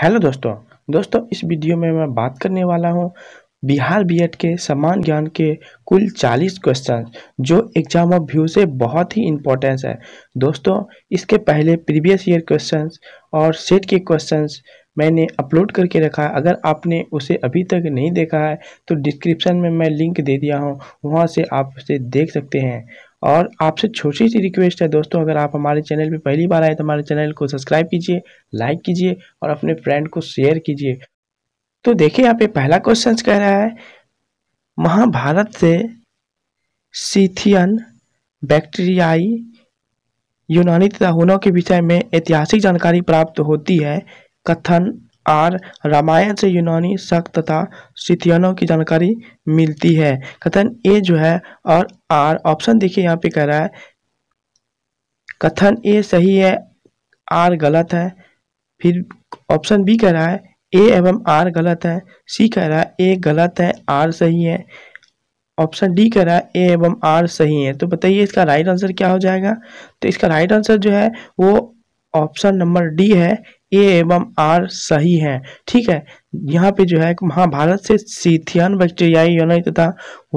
hello दोस्तों दोस्तों इस वीडियो में मैं बात करने वाला हूं बिहार बीएड के समान ज्ञान के कुल 40 क्वेश्चन जो एग्जाम ऑफ व्यू से बहुत ही इम्पोर्टेंस है दोस्तों इसके पहले प्रीवियस ईयर क्वेश्चंस और सेट के क्वेश्चंस मैंने अपलोड करके रखा है अगर आपने उसे अभी तक नहीं देखा है तो डिस्क्रिप्शन में मैं लिंक दे दिया हूँ वहाँ से आप उसे देख सकते हैं और आपसे छोटी सी रिक्वेस्ट है दोस्तों अगर आप हमारे चैनल पे पहली बार आए तो हमारे चैनल को सब्सक्राइब कीजिए लाइक कीजिए और अपने फ्रेंड को शेयर कीजिए तो देखिए यहाँ पे पहला क्वेश्चन कह रहा है महाभारत से सीथियन बैक्टीरियाई यूनानी तथा हुनों के विषय में ऐतिहासिक जानकारी प्राप्त होती है कथन आर रामायण से यूनानी शक तथा सिथियनों की जानकारी मिलती है कथन ए जो है और आर ऑप्शन देखिए यहाँ पे कह रहा है कथन ए सही है आर गलत है फिर ऑप्शन बी कह रहा है ए एवं आर गलत है सी कह रहा है ए गलत है आर सही है ऑप्शन डी कह रहा है ए एवं आर सही है तो बताइए इसका राइट आंसर क्या हो जाएगा तो इसका राइट आंसर जो है वो ऑप्शन नंबर डी है ए एवं आर सही है ठीक है यहाँ पे जो है महाभारत से सीथियन बैक्टेरियाई योनई तथा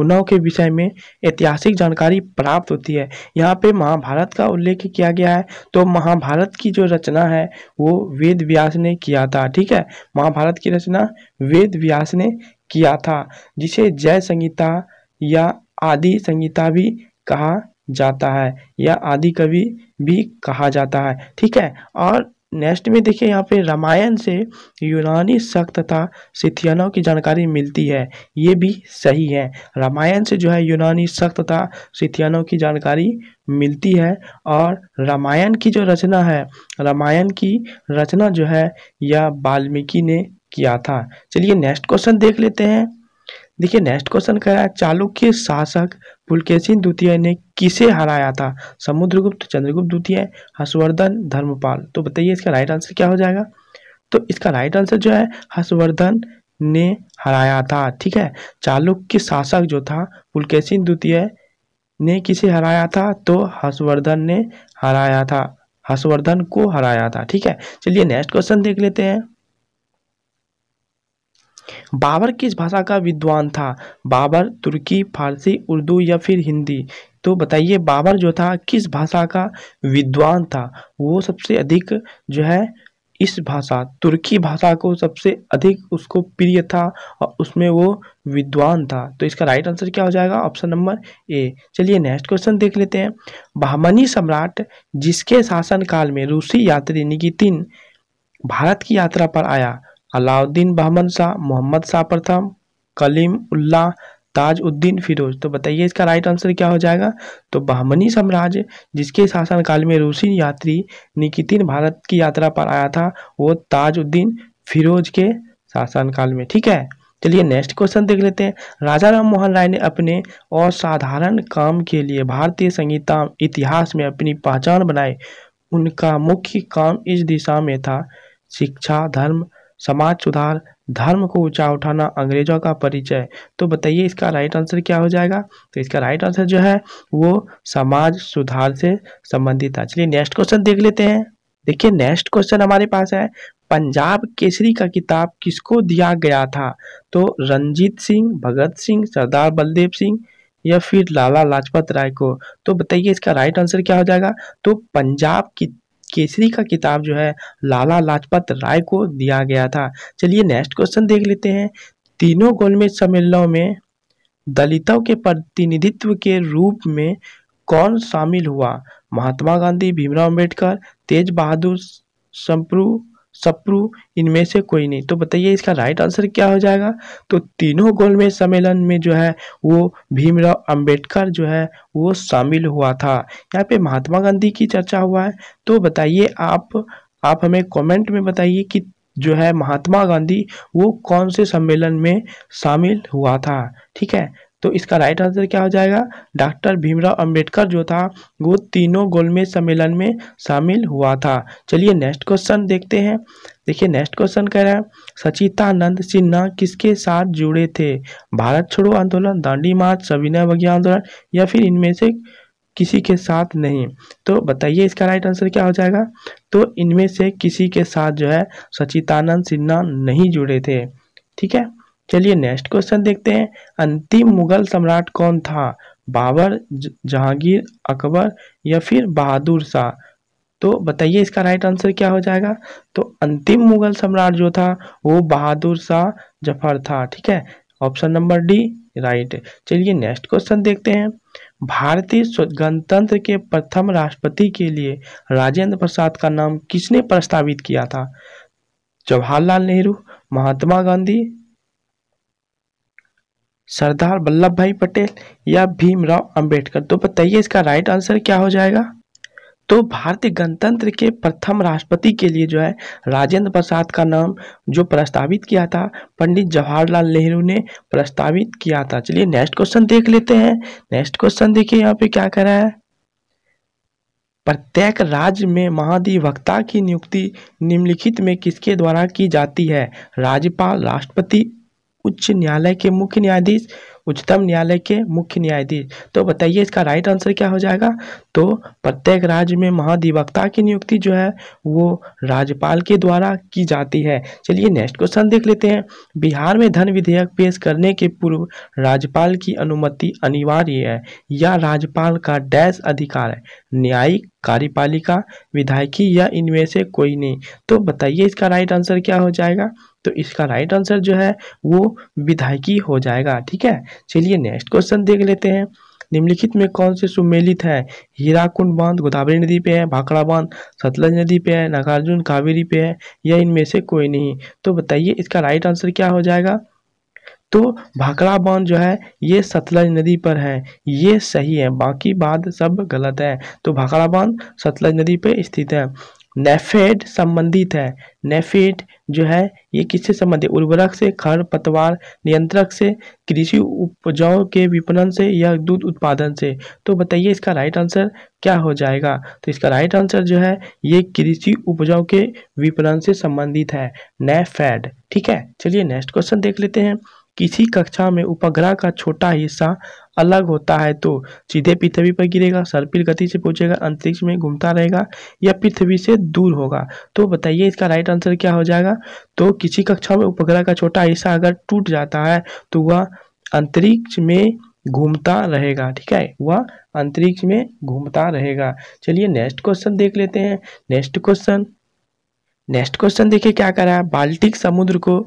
उन्नाव के विषय में ऐतिहासिक जानकारी प्राप्त होती है यहाँ पे महाभारत का उल्लेख किया गया है तो महाभारत की जो रचना है वो वेद व्यास ने किया था ठीक है महाभारत की रचना वेद व्यास ने किया था जिसे जय संहिता या आदि संहिता भी कहा जाता है या आदि कवि भी कहा जाता है ठीक है और नेक्स्ट में देखिए यहाँ पे रामायण से यूनानी शक तथा सिथियनों की जानकारी मिलती है ये भी सही है रामायण से जो है यूनानी शक तथा सिथियनों की जानकारी मिलती है और रामायण की जो रचना है रामायण की रचना जो है यह वाल्मीकि ने किया था चलिए नेक्स्ट क्वेश्चन देख लेते हैं देखिए नेक्स्ट क्वेश्चन कह रहा है चालुक्य शासक पुलकेशिन द्वितीय ने किसे हराया था समुद्रगुप्त चंद्रगुप्त द्वितीय हर्षवर्धन धर्मपाल तो बताइए इसका राइट आंसर क्या हो जाएगा तो इसका राइट आंसर जो है हर्षवर्धन ने हराया था ठीक है चालुक्य शासक जो था पुलकेशिन द्वितीय ने किसे हराया था तो हर्षवर्धन ने हराया था हर्षवर्धन को हराया था ठीक है चलिए नेक्स्ट क्वेश्चन देख लेते हैं बाबर किस भाषा का विद्वान था बाबर तुर्की फारसी उर्दू या फिर हिंदी तो बताइए बाबर जो था किस भाषा का विद्वान था वो सबसे अधिक जो है इस भाषा तुर्की भाषा को सबसे अधिक उसको प्रिय था और उसमें वो विद्वान था तो इसका राइट आंसर क्या हो जाएगा ऑप्शन नंबर ए चलिए नेक्स्ट क्वेश्चन देख लेते हैं बहमनी सम्राट जिसके शासनकाल में रूसी यात्री निकितिन भारत की यात्रा पर आया अलाउद्दीन बहमन शाह मोहम्मद शाह प्रथम कलीम उल्ला ताज उद्दीन फिरोज तो बताइए इसका राइट आंसर क्या हो जाएगा तो बहमनी साम्राज्य जिसके शासनकाल में रूसी यात्री निकितिन भारत की यात्रा पर आया था वो ताज उद्दीन फिरोज के शासनकाल में ठीक है चलिए नेक्स्ट क्वेश्चन देख लेते हैं राजा राम मोहन राय ने अपने असाधारण काम के लिए भारतीय संगीता इतिहास में अपनी पहचान बनाई उनका मुख्य काम इस दिशा में था शिक्षा धर्म समाज सुधार धर्म को ऊंचा उठाना अंग्रेजों का परिचय तो बताइए इसका राइट आंसर क्या हो जाएगा तो इसका राइट आंसर जो है वो समाज सुधार से संबंधित था चलिए नेक्स्ट क्वेश्चन देख लेते हैं देखिए नेक्स्ट क्वेश्चन हमारे पास है पंजाब केसरी का किताब किसको दिया गया था तो रंजीत सिंह भगत सिंह सरदार बलदेव सिंह या फिर लाला लाजपत राय को तो बताइए इसका राइट आंसर क्या हो जाएगा तो पंजाब की केसरी का किताब जो है लाला लाजपत राय को दिया गया था चलिए नेक्स्ट क्वेश्चन देख लेते हैं तीनों गोलमेज सम्मेलनों में दलितों के प्रतिनिधित्व के रूप में कौन शामिल हुआ महात्मा गांधी भीमराव अम्बेडकर तेज बहादुर संप्रू सप्रू इनमें से कोई नहीं तो बताइए इसका राइट आंसर क्या हो जाएगा तो तीनों गोलमेज सम्मेलन में जो है वो भीमराव अंबेडकर जो है वो शामिल हुआ था यहाँ पे महात्मा गांधी की चर्चा हुआ है तो बताइए आप आप हमें कमेंट में बताइए कि जो है महात्मा गांधी वो कौन से सम्मेलन में शामिल हुआ था ठीक है तो इसका राइट आंसर क्या हो जाएगा डॉक्टर भीमराव अंबेडकर जो था वो तीनों गोलमेज सम्मेलन में शामिल हुआ था चलिए नेक्स्ट क्वेश्चन देखते हैं देखिए नेक्स्ट क्वेश्चन कह रहा है सचितानंद सिन्हा किसके साथ जुड़े थे भारत छोड़ो आंदोलन दांडी मार्च सविनय बगिया आंदोलन या फिर इनमें से किसी के साथ नहीं तो बताइए इसका राइट आंसर क्या हो जाएगा तो इनमें से किसी के साथ जो है सचितानंद सिन्हा नहीं जुड़े थे ठीक है चलिए नेक्स्ट क्वेश्चन देखते हैं अंतिम मुगल सम्राट कौन था बाबर जहांगीर अकबर या फिर बहादुर शाह तो बताइए इसका राइट आंसर क्या हो जाएगा तो अंतिम मुगल सम्राट जो था वो बहादुर शाह जफर था ठीक है ऑप्शन नंबर डी राइट चलिए नेक्स्ट क्वेश्चन देखते हैं भारतीय गणतंत्र के प्रथम राष्ट्रपति के लिए राजेंद्र प्रसाद का नाम किसने प्रस्तावित किया था जवाहरलाल नेहरू महात्मा गांधी सरदार वल्लभ भाई पटेल या भीमराव अंबेडकर तो बताइए इसका राइट आंसर क्या हो जाएगा तो भारतीय गणतंत्र के प्रथम राष्ट्रपति के लिए जो है राजेंद्र प्रसाद का नाम जो प्रस्तावित किया था पंडित जवाहरलाल नेहरू ने प्रस्तावित किया था चलिए नेक्स्ट क्वेश्चन देख लेते हैं नेक्स्ट क्वेश्चन देखिए यहाँ पे क्या कह रहा है प्रत्येक राज्य में महाधिवक्ता की नियुक्ति निम्नलिखित में किसके द्वारा की जाती है राज्यपाल राष्ट्रपति उच्च न्यायालय के मुख्य न्यायाधीश उच्चतम न्यायालय के मुख्य न्यायाधीश तो बताइए इसका राइट आंसर क्या हो जाएगा तो प्रत्येक राज्य में महाधिवक्ता की नियुक्ति जो है वो राज्यपाल के द्वारा की जाती है चलिए नेक्स्ट क्वेश्चन देख लेते हैं बिहार में धन विधेयक पेश करने के पूर्व राज्यपाल की अनुमति अनिवार्य है या राज्यपाल का डैश अधिकार है न्यायिक कार्यपालिका विधायकी या इनमें से कोई नहीं तो बताइए इसका राइट आंसर क्या हो जाएगा तो इसका राइट आंसर जो है वो विधायकी हो जाएगा ठीक है चलिए नेक्स्ट क्वेश्चन देख लेते हैं निम्नलिखित में कौन से सुमेलित है हीराकुंड बांध गोदावरी नदी पे है भाखड़ा बांध सतलज नदी पे है नागार्जुन कावेरी पे है या इनमें से कोई नहीं तो बताइए इसका राइट आंसर क्या हो जाएगा तो भाखड़ा बांध जो है ये सतलज नदी पर है ये सही है बाकी बात सब गलत है तो भाखड़ा बांध सतलज नदी पे स्थित है नेफेड संबंधित है नेफेड जो है ये किससे संबंधित उर्वरक से खर पतवार नियंत्रक से कृषि उपजाओं के विपणन से या दूध उत्पादन से तो बताइए इसका राइट आंसर क्या हो जाएगा तो इसका राइट आंसर जो है ये कृषि उपजाओं के विपणन से संबंधित है नेफेड ठीक है चलिए नेक्स्ट क्वेश्चन देख लेते हैं किसी कक्षा में उपग्रह का छोटा हिस्सा अलग होता है तो सीधे पृथ्वी पर गिरेगा सर्पिल गति से पहुंचेगा अंतरिक्ष में घूमता रहेगा या पृथ्वी से दूर होगा तो बताइए इसका राइट आंसर क्या हो जाएगा तो किसी कक्षा में उपग्रह का छोटा हिस्सा अगर टूट जाता है तो वह अंतरिक्ष में घूमता रहेगा ठीक है वह अंतरिक्ष में घूमता रहेगा चलिए नेक्स्ट क्वेश्चन देख लेते हैं नेक्स्ट क्वेश्चन नेक्स्ट क्वेश्चन देखिए क्या करा है बाल्टिक समुद्र को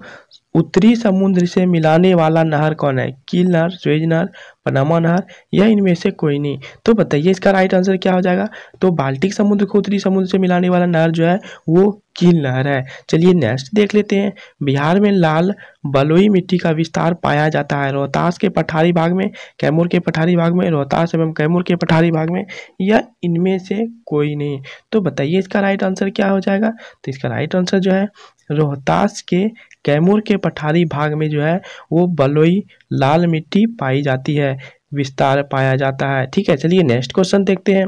उत्तरी समुद्र से मिलाने वाला नहर कौन है कील नहर स्वेज नहर पनामा नहर या इनमें से कोई नहीं तो बताइए इसका राइट आंसर क्या हो जाएगा तो बाल्टिक समुद्र को उत्तरी समुद्र से मिलाने वाला नहर जो है वो कील नहर है चलिए नेक्स्ट देख लेते हैं बिहार में लाल बलोई मिट्टी का विस्तार पाया जाता है रोहतास के पठारी भाग में कैमूर के पठारी भाग में रोहतास एवं कैमूर के पठारी भाग में या इनमें से कोई नहीं तो बताइए इसका राइट आंसर क्या हो जाएगा तो इसका राइट आंसर जो है रोहतास के कैमूर के पठारी भाग में जो है वो बलोई लाल मिट्टी पाई जाती है विस्तार पाया जाता है ठीक है चलिए नेक्स्ट क्वेश्चन देखते हैं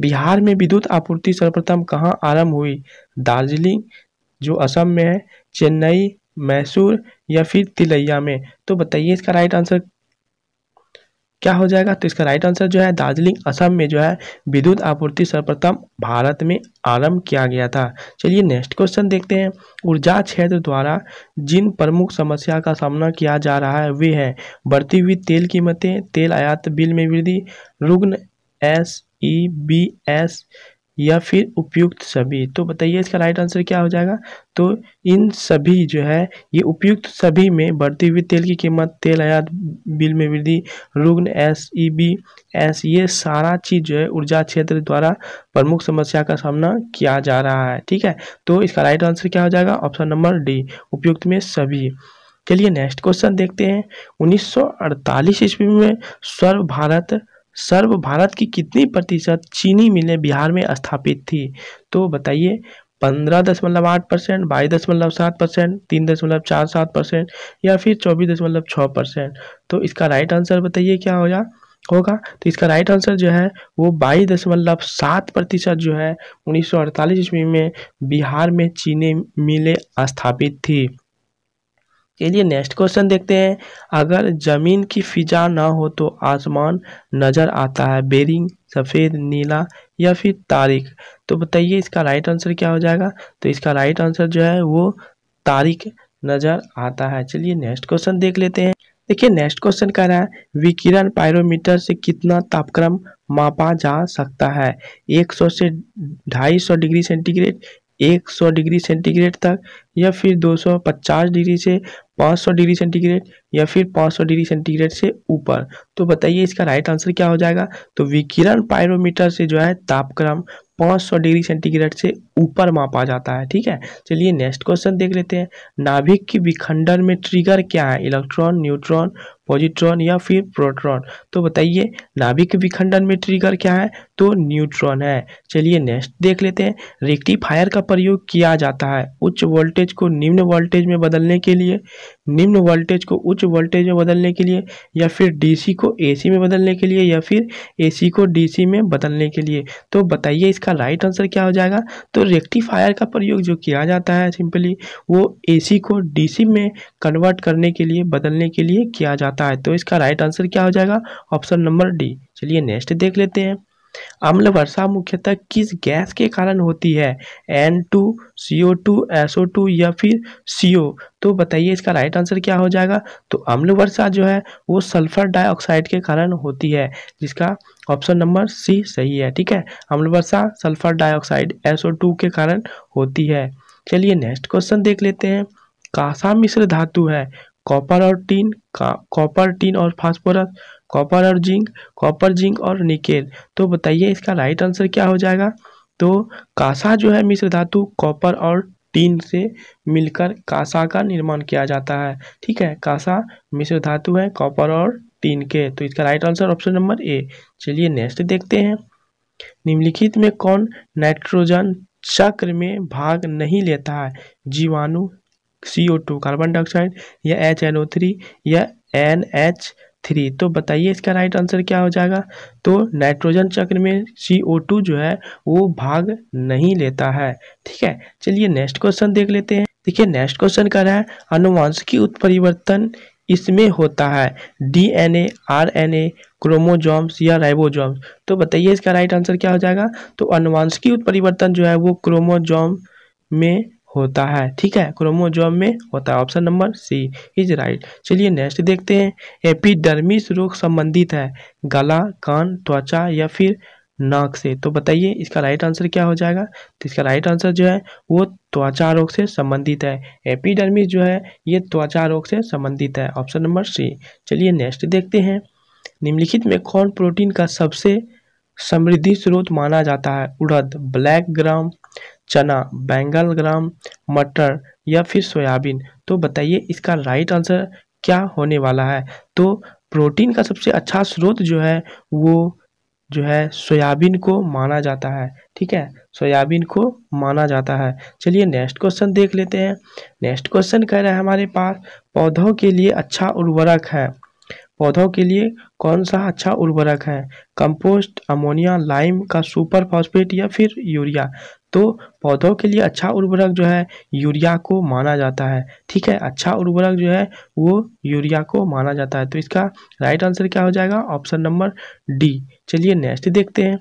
बिहार में विद्युत आपूर्ति सर्वप्रथम कहाँ आरंभ हुई दार्जिलिंग जो असम में है चेन्नई मैसूर या फिर तिलैया में तो बताइए इसका राइट आंसर क्या हो जाएगा तो इसका राइट आंसर जो है दार्जिलिंग असम में जो है विद्युत आपूर्ति सर्वप्रथम भारत में आरंभ किया गया था चलिए नेक्स्ट क्वेश्चन देखते हैं ऊर्जा क्षेत्र द्वारा जिन प्रमुख समस्या का सामना किया जा रहा है वे हैं बढ़ती हुई तेल कीमतें तेल आयात बिल में वृद्धि रुग्ण एस ई बी एस या फिर उपयुक्त सभी तो बताइए इसका राइट आंसर क्या हो जाएगा तो इन सभी जो है ये उपयुक्त सभी में बढ़ती हुई तेल की कीमत तेल आयात बिल में वृद्धि रुग्ण एस ई बी एस ये सारा चीज़ जो है ऊर्जा क्षेत्र द्वारा प्रमुख समस्या का सामना किया जा रहा है ठीक है तो इसका राइट आंसर क्या हो जाएगा ऑप्शन नंबर डी उपयुक्त में सभी चलिए नेक्स्ट क्वेश्चन देखते हैं अड़तालीस ईस्वी में सर्व भारत सर्व भारत की कितनी प्रतिशत चीनी मिलें बिहार में स्थापित थी तो बताइए पंद्रह दशमलव आठ परसेंट बाईस दशमलव सात परसेंट तीन दशमलव चार सात परसेंट या फिर चौबीस दशमलव छः परसेंट तो इसका राइट आंसर बताइए क्या होगा होगा तो इसका राइट आंसर जो है वो बाईस दशमलव सात प्रतिशत जो है उन्नीस सौ अड़तालीस ईस्वी में बिहार में चीनी मिलें स्थापित थी चलिए नेक्स्ट क्वेश्चन देखते हैं अगर जमीन की फिजा ना हो तो आसमान नज़र आता है बेरिंग सफ़ेद नीला या फिर तारीख तो बताइए इसका राइट आंसर क्या हो जाएगा तो इसका राइट आंसर जो है वो तारीख नज़र आता है चलिए नेक्स्ट क्वेश्चन देख लेते हैं देखिए नेक्स्ट क्वेश्चन कह रहा है विकिरण पायरोमीटर से कितना तापक्रम मापा जा सकता है 100 से 250 डिग्री सेंटीग्रेड 100 डिग्री सेंटीग्रेड तक या फिर 250 डिग्री से 500 डिग्री सेंटीग्रेड या फिर 500 डिग्री सेंटीग्रेड से ऊपर तो बताइए इसका राइट आंसर क्या हो जाएगा तो विकिरण पायरोमीटर से जो है तापक्रम 500 डिग्री सेंटीग्रेड से ऊपर मापा जाता है ठीक है चलिए नेक्स्ट क्वेश्चन देख लेते हैं नाभिक की विखंडन में ट्रिगर क्या है इलेक्ट्रॉन न्यूट्रॉन पॉजिट्रॉन या फिर प्रोट्रॉन तो बताइए नाभिक विखंडन में ट्रिगर क्या है तो न्यूट्रॉन है चलिए नेक्स्ट देख लेते हैं रेक्टिफायर का प्रयोग किया जाता है उच्च वोल्टेज को निम्न वोल्टेज में बदलने के लिए निम्न वोल्टेज को उच्च वोल्टेज में बदलने के लिए या फिर डीसी को एसी में बदलने के लिए या फिर एसी को डीसी में बदलने के लिए तो बताइए इसका राइट आंसर क्या हो जाएगा तो रेक्टिफायर का प्रयोग जो किया जाता है सिंपली वो ए को डी में कन्वर्ट करने के लिए बदलने के लिए किया जाता है तो इसका राइट आंसर क्या हो जाएगा ऑप्शन नंबर डी चलिए नेक्स्ट देख लेते हैं अम्ल वर्षा मुख्यतः किस गैस के कारण होती है N two C O two S O two या फिर सी ओ तो बताइए इसका राइट आंसर क्या हो जाएगा तो अम्ल वर्षा जो है वो सल्फर डाइऑक्साइड के कारण होती है जिसका ऑप्शन नंबर सी सही है ठीक है अम्ल वर्षा sulphur dioxide S O two के कारण होती है चलिए नेक्स्ट क्वेश्चन देख लेते हैं कासा मिश्र धातु है कॉपर और टीन का कॉपर टीन और फास्फोरस कॉपर और जिंक कॉपर जिंक और निकेल तो बताइए इसका राइट आंसर क्या हो जाएगा तो कासा जो है मिश्र धातु कॉपर और टीन से मिलकर कासा का निर्माण किया जाता है ठीक है कासा मिश्र धातु है कॉपर और टीन के तो इसका right answer option number A चलिए नेक्स्ट देखते हैं निम्नलिखित में कौन नाइट्रोजन चक्र में भाग नहीं लेता है जीवाणु C O two carbon dioxide या एच एन ओ थ्री या एन एच थ्री तो बताइए इसका राइट आंसर क्या हो जाएगा तो नाइट्रोजन चक्र में सी ओ टू जो है वो भाग नहीं लेता है ठीक है चलिए नेक्स्ट क्वेश्चन देख लेते हैं देखिए नेक्स्ट क्वेश्चन कर रहा है अनुवांशिकी उत्परिवर्तन इसमें होता है D N A R N A chromosomes या राइबोजॉम्स तो बताइए इसका राइट आंसर क्या हो जाएगा तो अनुवांशिकी उत्परिवर्तन जो है वो क्रोमोजॉम में होता है ठीक है क्रोमोजोम में होता है option number C is right चलिए नेक्स्ट देखते हैं एपिडर्मिस रोग संबंधित है गला कान त्वचा या फिर नाक से तो बताइए इसका राइट आंसर क्या हो जाएगा तो इसका राइट आंसर जो है वो त्वचा रोग से संबंधित है एपिडर्मिस जो है ये त्वचा रोग से संबंधित है ऑप्शन नंबर सी चलिए नेक्स्ट देखते हैं निम्नलिखित में कौन प्रोटीन का सबसे समृद्धि स्रोत माना जाता है उड़द ब्लैक ग्राम चना बैंगल ग्राम मटर या फिर सोयाबीन तो बताइए इसका राइट आंसर क्या होने वाला है तो प्रोटीन का सबसे अच्छा स्रोत जो है वो जो है सोयाबीन को माना जाता है ठीक है सोयाबीन को माना जाता है चलिए नेक्स्ट क्वेश्चन देख लेते हैं नेक्स्ट क्वेश्चन कह रहा है हमारे पास पौधों के लिए अच्छा उर्वरक है पौधों के लिए कौन सा अच्छा उर्वरक है कंपोस्ट अमोनिया लाइम का सुपर फॉस्फेट या फिर यूरिया तो पौधों के लिए अच्छा उर्वरक जो है यूरिया को माना जाता है ठीक है अच्छा उर्वरक जो है वो यूरिया को माना जाता है तो इसका राइट आंसर क्या हो जाएगा ऑप्शन नंबर डी चलिए नेक्स्ट देखते हैं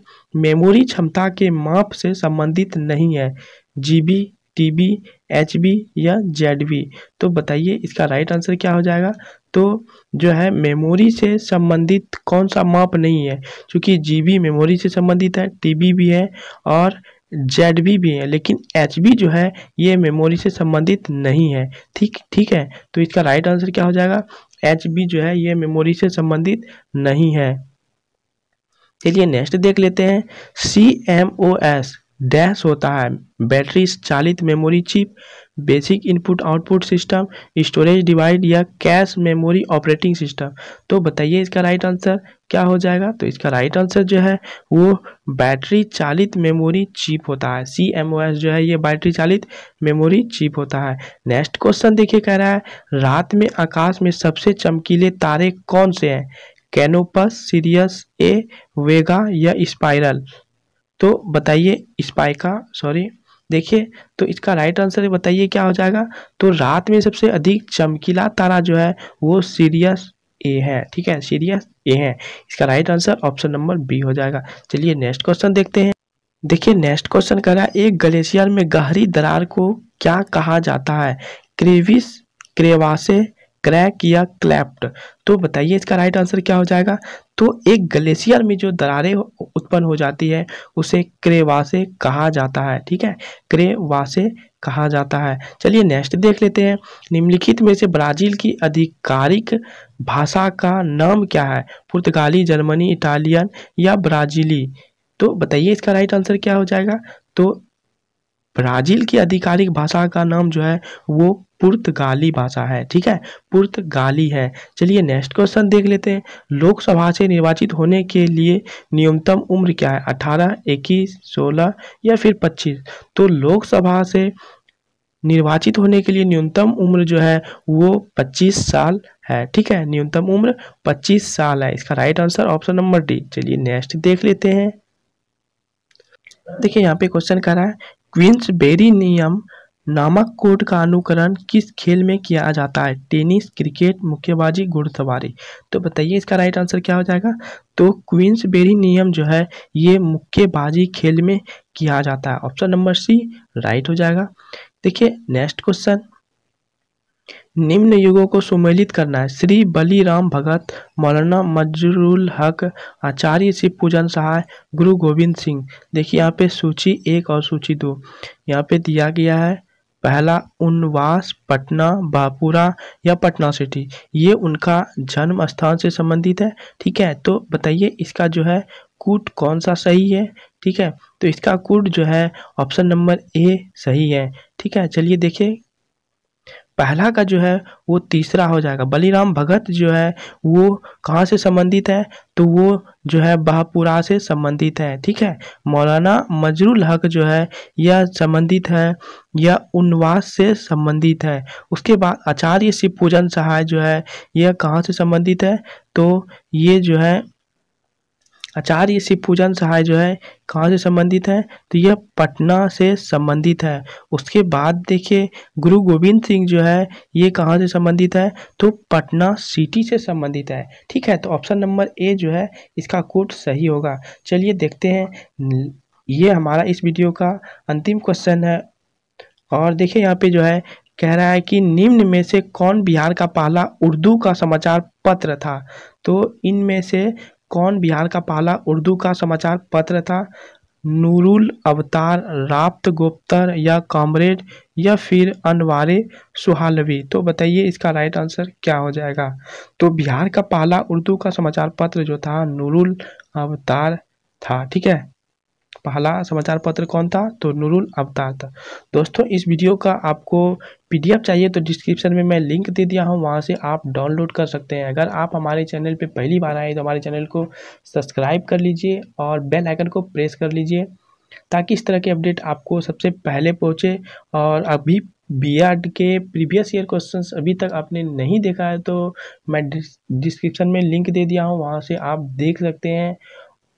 मेमोरी क्षमता के माप से संबंधित नहीं है टी बी एच बी या जेड बी तो बताइए इसका राइट आंसर क्या हो जाएगा तो जो है मेमोरी से संबंधित कौन सा माप नहीं है क्योंकि बी मेमोरी से संबंधित है बी भी है और जेड बी भी है लेकिन एच बी जो है ये मेमोरी से संबंधित नहीं है ठीक ठीक है तो इसका राइट आंसर क्या हो जाएगा एच बी जो है ये मेमोरी से संबंधित नहीं है चलिए नेक्स्ट देख लेते हैं C M O S dash होता है बैटरी चालित memory chip basic input output system storage divide या कैश मेमोरी ऑपरेटिंग सिस्टम तो बताइए इसका राइट आंसर क्या हो जाएगा तो इसका राइट आंसर जो है वो बैटरी चालित मेमोरी चिप होता है सी एम ओ एस जो है ये बैटरी चालित मेमोरी चिप होता है नेक्स्ट क्वेश्चन देखिए कह रहा है रात में आकाश में सबसे चमकीले तारे कौन से हैं कैनोपस सीरियस ए वेगा या स्पाइरल तो बताइए स्पाई का सॉरी देखिए तो इसका राइट आंसर बताइए क्या हो जाएगा तो रात में सबसे अधिक चमकीला तारा जो है वो सीरियस ए है ठीक है सीरियस ए है इसका right answer option number B हो जाएगा चलिए नेक्स्ट क्वेश्चन देखते हैं देखिए नेक्स्ट क्वेश्चन कर रहा है एक ग्लेशियर में गहरी दरार को क्या कहा जाता है क्रेविस क्रेवासे क्रैक या क्लैप्ट तो बताइए इसका राइट आंसर क्या हो जाएगा तो एक ग्लेशियर में जो दरारें उत्पन्न हो जाती है उसे क्रेवासे कहा जाता है ठीक है क्रेवासे कहा जाता है चलिए नेक्स्ट देख लेते हैं निम्नलिखित में से ब्राजील की आधिकारिक भाषा का नाम क्या है पुर्तगाली जर्मनी इटालियन या ब्राजीली तो बताइए इसका राइट आंसर क्या हो जाएगा तो ब्राज़ील की आधिकारिक भाषा का नाम जो है वो पुर्तगाली भाषा है ठीक है पुर्तगाली है चलिए नेक्स्ट क्वेश्चन देख लेते हैं लोकसभा से निर्वाचित होने के लिए न्यूनतम उम्र क्या है अठारह इक्कीस सोलह या फिर पच्चीस तो लोकसभा से निर्वाचित होने के लिए न्यूनतम उम्र जो है वो 25 साल है ठीक है न्यूनतम उम्र 25 साल है इसका right answer option number D चलिए नेक्स्ट देख लेते हैं देखिए यहाँ पे क्वेश्चन कर रहा है क्वींस बेरी नियम नामक कोड का अनुकरण किस खेल में किया जाता है टेनिस क्रिकेट मुक्केबाजी घुड़सवारी तो बताइए इसका राइट आंसर क्या हो जाएगा तो क्वींस बेरी नियम जो है ये मुक्केबाजी खेल में किया जाता है ऑप्शन नंबर सी राइट हो जाएगा देखिए नेक्स्ट क्वेश्चन निम्न युगों को सुमेलित करना है श्री बली राम भगत मौलाना मजरुल हक आचार्य शिव पूजन सहाय गुरु गोविंद सिंह देखिए यहाँ पे सूची एक और सूची दो यहाँ पे दिया गया है पहला उनवास पटना बापुरा या पटना सिटी ये उनका जन्म स्थान से संबंधित है ठीक है तो बताइए इसका जो है कूट कौन सा सही है ठीक है तो इसका कूट जो है ऑप्शन नंबर ए सही है ठीक है चलिए देखिए पहला का जो है वो तीसरा हो जाएगा बलिराम भगत जो है वो कहाँ से संबंधित है तो वो जो है बहापुरा से संबंधित है ठीक है मौलाना मजरुल हक जो है यह संबंधित है यह उनवास से संबंधित है उसके बाद आचार्य शिव पूजन सहाय जो है यह कहाँ से संबंधित है तो ये जो है आचार्य शिव पूजन सहाय जो है कहाँ से संबंधित है तो यह पटना से संबंधित है उसके बाद देखिए गुरु गोविंद सिंह जो है ये कहाँ से संबंधित है तो पटना सिटी से संबंधित है ठीक है तो ऑप्शन नंबर ए जो है इसका कोट सही होगा चलिए देखते हैं ये हमारा इस वीडियो का अंतिम क्वेश्चन है और देखिए यहाँ पे जो है कह रहा है कि निम्न में से कौन बिहार का पहला उर्दू का समाचार पत्र था तो इनमें से कौन बिहार का पहला उर्दू का समाचार पत्र था नूरुल अवतार राप्त गुप्तर या कॉमरेड या फिर अनवारे सुहालवी तो बताइए इसका राइट आंसर क्या हो जाएगा तो बिहार का पहला उर्दू का समाचार पत्र जो था नूरुल अवतार था ठीक है पहला समाचार पत्र कौन था तो नूरुल अवतार था दोस्तों इस वीडियो का आपको पीडीएफ चाहिए तो डिस्क्रिप्शन में मैं लिंक दे दिया हूँ वहाँ से आप डाउनलोड कर सकते हैं अगर आप हमारे चैनल पे पहली बार आए तो हमारे चैनल को सब्सक्राइब कर लीजिए और बेल आइकन को प्रेस कर लीजिए ताकि इस तरह के अपडेट आपको सबसे पहले पहुँचे और अभी बी के प्रीवियस ईयर क्वेश्चन अभी तक आपने नहीं देखा है तो मैं डिस्क्रिप्शन में लिंक दे दिया हूँ वहाँ से आप देख सकते हैं